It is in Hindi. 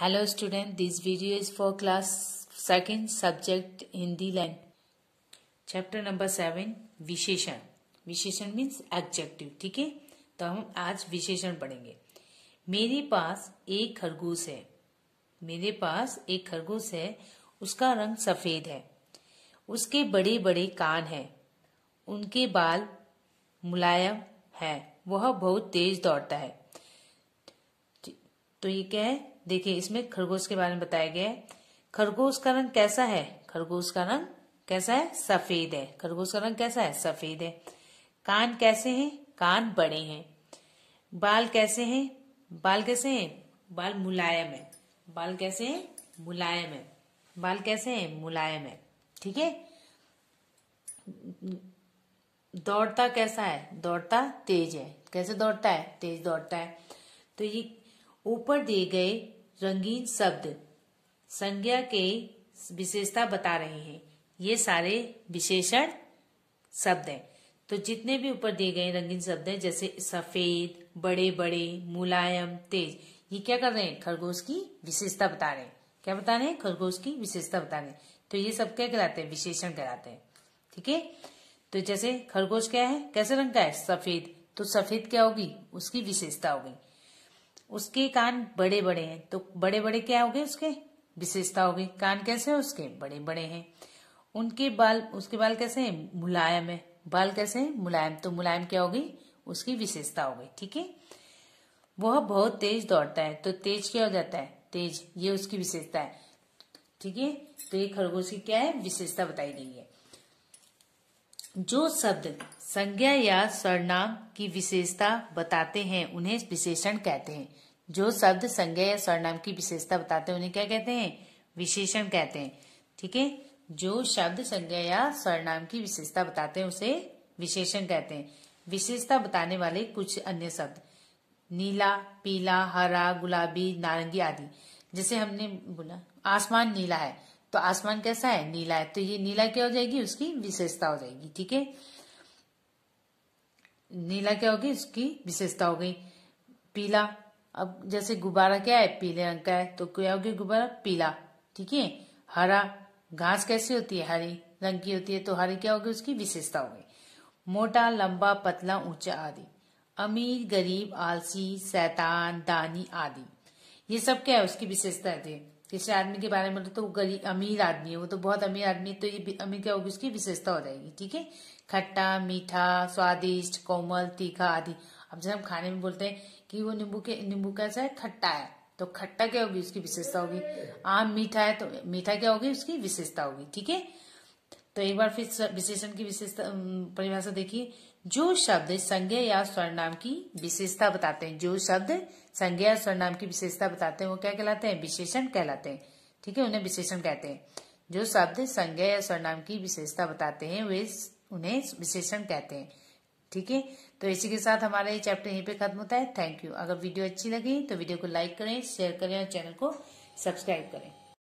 Hello student this video is for class 2nd subject Hindi line. Chapter number seven विशेषण विशेषण मीन्स एब्जेक्टिव ठीक है तो हम आज विशेषण पढ़ेंगे मेरे पास एक खरगोश है मेरे पास एक खरगोश है उसका रंग सफेद है उसके बड़े बड़े कान हैं उनके बाल मुलायम है वह बहुत तेज दौड़ता है तो ये क्या है देखिए इसमें खरगोश के बारे में बताया गया है खरगोश का रंग कैसा है खरगोश का रंग कैसा है सफेद है खरगोश का रंग कैसा है सफेद है कान कैसे हैं कान बड़े हैं बाल कैसे हैं बाल कैसे हैं बाल मुलायम है बाल कैसे हैं मुलायम है बाल कैसे हैं मुलायम है ठीक है दौड़ता कैसा है दौड़ता तेज है कैसे दौड़ता है तेज दौड़ता है तो ये ऊपर दिए गए रंगीन शब्द संज्ञा के विशेषता बता रहे हैं ये सारे विशेषण शब्द हैं तो जितने भी ऊपर दिए गए रंगीन शब्द हैं जैसे सफेद बड़े बड़े मुलायम तेज ये क्या कर रहे हैं खरगोश की विशेषता बता रहे हैं क्या बता रहे हैं खरगोश की विशेषता बता रहे हैं तो ये सब क्या कराते हैं विशेषण कराते हैं ठीक है तो जैसे खरगोश क्या है कैसे रंग का है सफेद तो सफेद क्या होगी उसकी विशेषता होगी उसके कान बड़े बड़े हैं तो बड़े बड़े क्या हो गए उसके विशेषता होगी कान कैसे है उसके बड़े बड़े हैं उनके बाल उसके बाल कैसे हैं मुलायम है बाल कैसे हैं मुलायम तो मुलायम क्या होगी उसकी विशेषता होगी ठीक है वह बहुत तेज दौड़ता है तो तेज क्या हो जाता है तेज ये उसकी विशेषता है ठीक है तो ये खरगोश की क्या है विशेषता बताई गई है जो शब्द संज्ञा या सर्वनाम की विशेषता बताते हैं उन्हें विशेषण कहते हैं जो शब्द संज्ञा या स्वर्णाम की विशेषता बताते हैं उन्हें क्या कहते हैं विशेषण कहते हैं ठीक है जो शब्द संज्ञा या सर्वनाम की विशेषता बताते हैं उसे विशेषण कहते हैं विशेषता बताने वाले कुछ अन्य शब्द नीला पीला हरा गुलाबी नारंगी आदि जैसे हमने बोला आसमान नीला है तो आसमान कैसा है नीला है तो ये नीला क्या हो जाएगी उसकी विशेषता हो जाएगी ठीक है नीला क्या होगी उसकी विशेषता हो गई पीला अब जैसे गुब्बारा क्या है पीले रंग का है तो क्या होगी गुब्बारा पीला ठीक है हरा घास कैसी होती है हरी रंग की होती है तो हरी क्या होगी उसकी विशेषता हो गई मोटा लंबा पतला ऊंचा आदि अमीर गरीब आलसी सैतान दानी आदि ये सब क्या है उसकी विशेषता है किसी आदमी के बारे में तो गरीब अमीर आदमी है वो तो बहुत अमीर आदमी है तो ये अमीर क्या होगी उसकी विशेषता हो जाएगी ठीक है खट्टा मीठा स्वादिष्ट कोमल तीखा आदि अब जब हम खाने में बोलते हैं कि वो नींबू के नींबू कैसा है खट्टा है तो खट्टा क्या होगी उसकी विशेषता होगी आम मीठा है तो मीठा क्या होगी उसकी विशेषता होगी ठीक है तो एक बार फिर विशेषण की विशेषता परिभाषा देखिए जो शब्द संज्ञा या नाम की विशेषता बताते हैं जो शब्द संज्ञा या नाम की विशेषता बताते हैं वो क्या कहलाते हैं विशेषण कहलाते हैं ठीक है उन्हें विशेषण कहते हैं जो शब्द संज्ञा या नाम की विशेषता बताते हैं वे उन्हें विशेषण कहते हैं ठीक है तो इसी के साथ हमारा ये चैप्टर यहीं पे खत्म होता है थैंक यू अगर वीडियो अच्छी लगी तो वीडियो को लाइक करें शेयर करें और चैनल को सब्सक्राइब करें